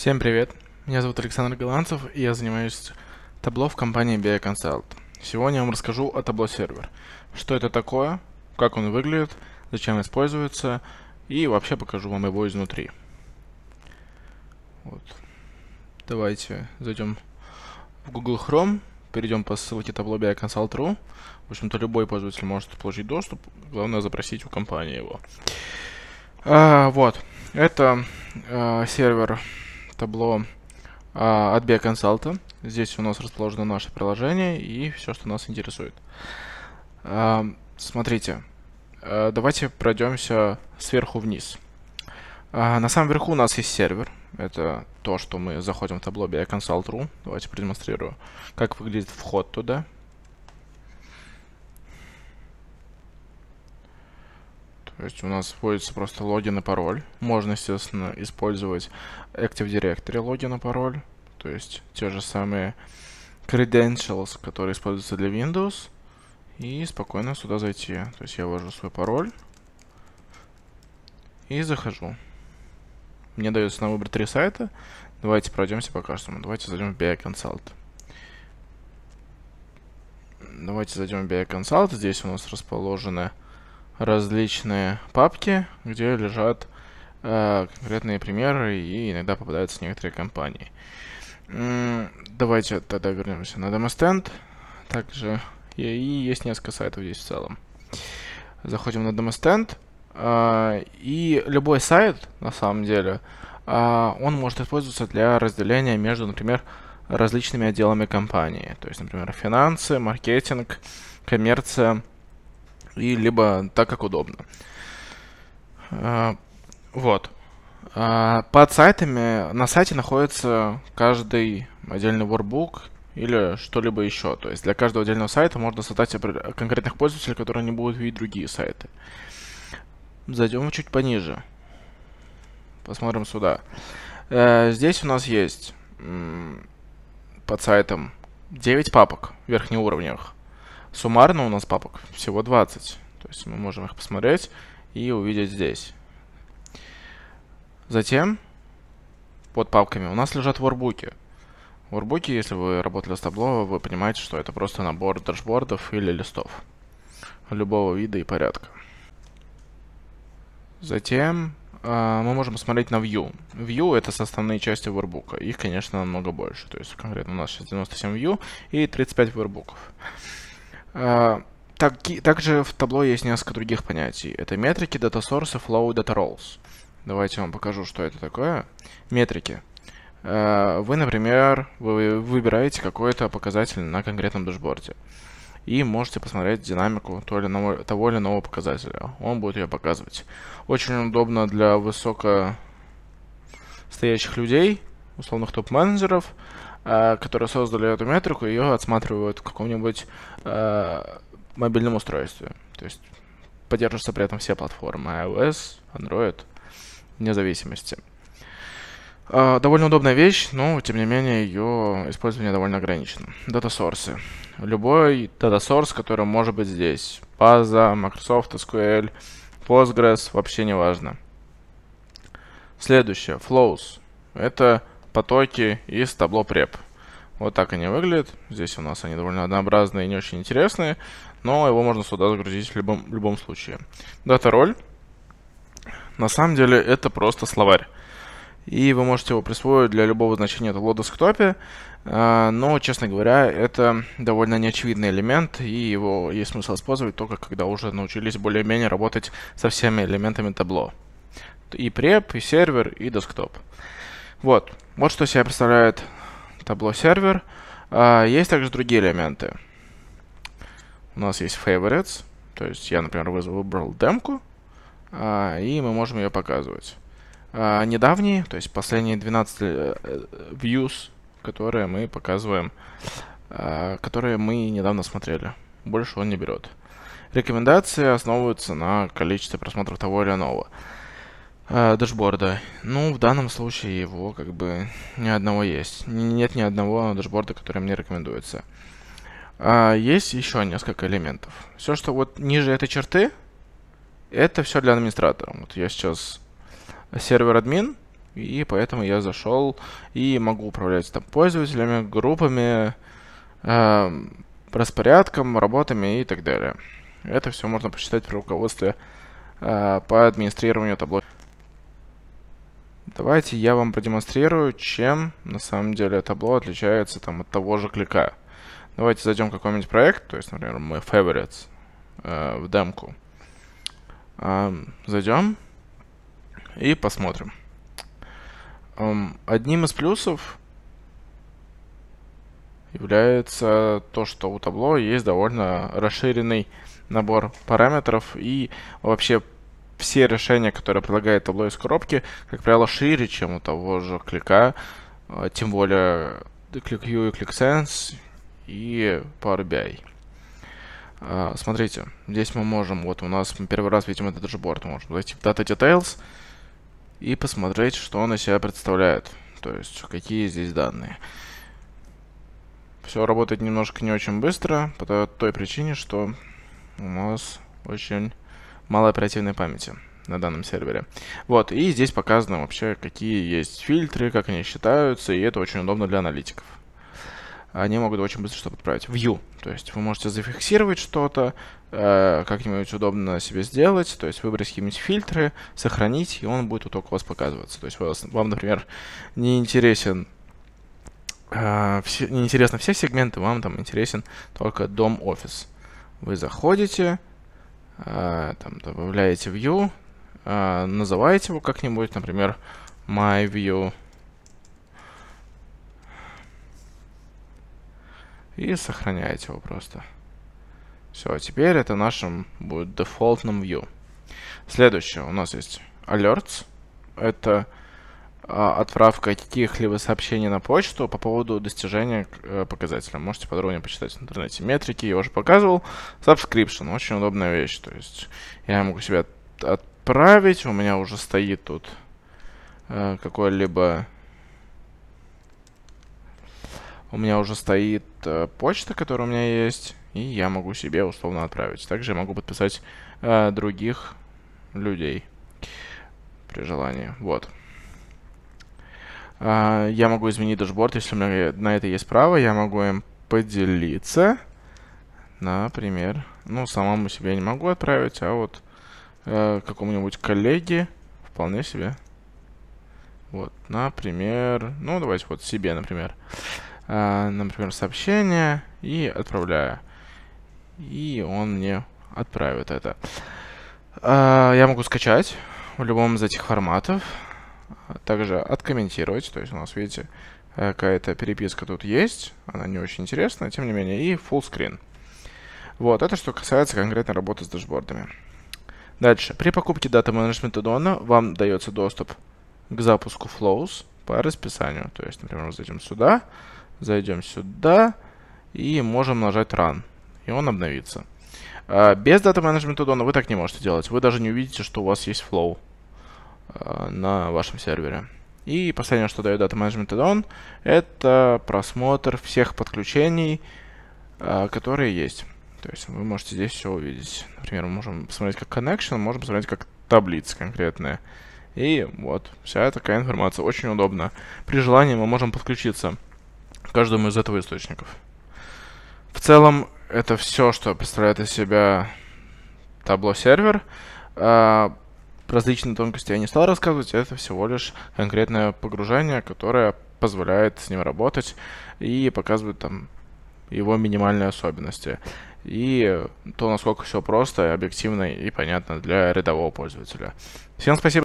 Всем привет! Меня зовут Александр Голландцев и я занимаюсь табло в компании BioConsult. Сегодня я вам расскажу о табло сервер. Что это такое, как он выглядит, зачем используется и вообще покажу вам его изнутри. Вот. Давайте зайдем в Google Chrome, перейдем по ссылке табло BioConsult.ru. В общем-то любой пользователь может получить доступ, главное запросить у компании его. А, вот, это а, сервер табло а, от BioConsult. Здесь у нас расположено наше приложение и все, что нас интересует. А, смотрите, а, давайте пройдемся сверху вниз. А, на самом верху у нас есть сервер. Это то, что мы заходим в табло BioConsult.ru. Давайте продемонстрирую, как выглядит вход туда. То есть у нас вводится просто логин и пароль. Можно, естественно, использовать Active Directory логин и пароль. То есть те же самые credentials, которые используются для Windows. И спокойно сюда зайти. То есть я ввожу свой пароль. И захожу. Мне дается на выбор три сайта. Давайте пройдемся по каждому. Давайте зайдем в BI BioConsult. Давайте зайдем в BI BioConsult. Здесь у нас расположены различные папки, где лежат э, конкретные примеры и иногда попадаются некоторые компании. Давайте тогда вернемся на демо Также и, и есть несколько сайтов здесь в целом. Заходим на демо Э, а, и любой сайт, на самом деле, э, он может использоваться для разделения между, например, различными отделами компании. То есть, например, финансы, маркетинг, коммерция и либо так, как удобно. А, вот. А, под сайтами, на сайте находится каждый отдельный workbook или что-либо еще. То есть для каждого отдельного сайта можно создать конкретных пользователей, которые не будут видеть другие сайты. Зайдем чуть пониже. Посмотрим сюда. Э, здесь у нас есть под сайтом 9 папок в верхних уровнях. Суммарно у нас папок всего 20. То есть мы можем их посмотреть и увидеть здесь. Затем под папками у нас лежат ворбуки. Ворбуки, если вы работали с табло, вы понимаете, что это просто набор дашбордов или листов любого вида и порядка. Затем э, мы можем посмотреть на View. View — это составные части ворбука. Их, конечно, намного больше. То есть конкретно у нас сейчас 97 View и 35 ворбуков. А, так, также в табло есть несколько других понятий. Это метрики, дата-сорсы, flow, data-roles. Давайте вам покажу, что это такое. Метрики. А, вы, например, вы выбираете какой-то показатель на конкретном дашборде. И можете посмотреть динамику того или, иного, того или иного показателя. Он будет ее показывать. Очень удобно для высокостоящих людей, условных топ-менеджеров, Э, которые создали эту метрику, ее отсматривают в каком-нибудь э, мобильном устройстве. То есть поддерживаются при этом все платформы iOS, Android, вне зависимости. Э, довольно удобная вещь, но тем не менее ее использование довольно ограничено. Дата-сорсы. Любой дата-сорс, который может быть здесь. база, Microsoft, SQL, Postgres, вообще не важно. Следующее, Flows. Это потоки из табло преп. Вот так они выглядят. Здесь у нас они довольно однообразные и не очень интересные, но его можно сюда загрузить в любом, в любом случае. Дата роль. На самом деле это просто словарь. И вы можете его присвоить для любого значения табло в десктопе. А, но, честно говоря, это довольно неочевидный элемент, и его есть смысл использовать только когда уже научились более-менее работать со всеми элементами табло. И преп, и сервер, и десктоп. Вот. Вот что себя представляет табло сервер. А, есть также другие элементы. У нас есть favorites. То есть я, например, вызвал выбрал демку. А, и мы можем ее показывать. А, недавние, то есть последние 12 э, э, views, которые мы показываем, а, которые мы недавно смотрели. Больше он не берет. Рекомендации основываются на количестве просмотров того или иного. Э, дашборда. Ну, в данном случае его как бы ни одного есть. Нет ни одного дашборда, который мне рекомендуется. А есть еще несколько элементов. Все, что вот ниже этой черты, это все для администратора. Вот я сейчас сервер админ, и поэтому я зашел и могу управлять там пользователями, группами, э, распорядком, работами и так далее. Это все можно посчитать при руководстве э, по администрированию табло. Давайте я вам продемонстрирую, чем на самом деле табло отличается там от того же клика. Давайте зайдем в какой-нибудь проект, то есть, например, мы favorites э, в демку. Э, зайдем и посмотрим. Эм, одним из плюсов является то, что у табло есть довольно расширенный набор параметров и вообще все решения, которые предлагает табло из коробки, как правило, шире, чем у того же клика, а, тем более ClickView и ClickSense и Power BI. А, смотрите, здесь мы можем, вот у нас мы первый раз видим этот дашборд, можем зайти в Data Details и посмотреть, что он из себя представляет, то есть какие здесь данные. Все работает немножко не очень быстро, по той причине, что у нас очень малой оперативной памяти на данном сервере. Вот, и здесь показано вообще, какие есть фильтры, как они считаются, и это очень удобно для аналитиков. Они могут очень быстро что то подправить. View, то есть вы можете зафиксировать что-то, э, как-нибудь удобно себе сделать, то есть выбрать какие-нибудь фильтры, сохранить, и он будет вот у вас показываться. То есть вас, вам, например, не интересен э, все, не интересны все сегменты, вам там интересен только дом-офис. Вы заходите, Э, там добавляете view, э, называете его как-нибудь, например, myView. И сохраняете его просто. Все, а теперь это нашим будет дефолтным view. Следующее у нас есть alerts. Это а, отправка каких-либо сообщений на почту по поводу достижения э, показателя. Можете подробнее почитать в интернете. Метрики я уже показывал. Subscription. Очень удобная вещь. То есть я могу себе отправить. У меня уже стоит тут э, какой-либо... У меня уже стоит э, почта, которая у меня есть. И я могу себе условно отправить. Также я могу подписать э, других людей при желании. Вот. А, я могу изменить дашборд, если у меня на это есть право. Я могу им поделиться. Например, ну, самому себе я не могу отправить, а вот э, какому-нибудь коллеге вполне себе. Вот, например, ну, давайте вот себе, например. Э, например, сообщение и отправляю. И он мне отправит это. Э, я могу скачать в любом из этих форматов. А, также откомментировать. То есть у нас, видите, э, какая-то переписка тут есть, она не очень интересная, тем не менее, и full screen. Вот, это что касается конкретной работы с дашбордами. Дальше. При покупке Data Management менеджмента дона вам дается доступ к запуску flows по расписанию. То есть, например, зайдем сюда, зайдем сюда и можем нажать run. И он обновится. А, без Data Management менеджмента дона вы так не можете делать. Вы даже не увидите, что у вас есть flow. Э, на вашем сервере. И последнее, что дает Data Management Add-on, это просмотр всех подключений, э, которые есть. То есть вы можете здесь все увидеть. Например, мы можем посмотреть как connection, можем посмотреть как таблица конкретная. И вот, вся такая информация. Очень удобно. При желании мы можем подключиться к каждому из этого источников. В целом, это все, что представляет из себя табло сервер. Э, различные тонкости я не стал рассказывать, это всего лишь конкретное погружение, которое позволяет с ним работать и показывает там его минимальные особенности. И то, насколько все просто, объективно и понятно для рядового пользователя. Всем спасибо.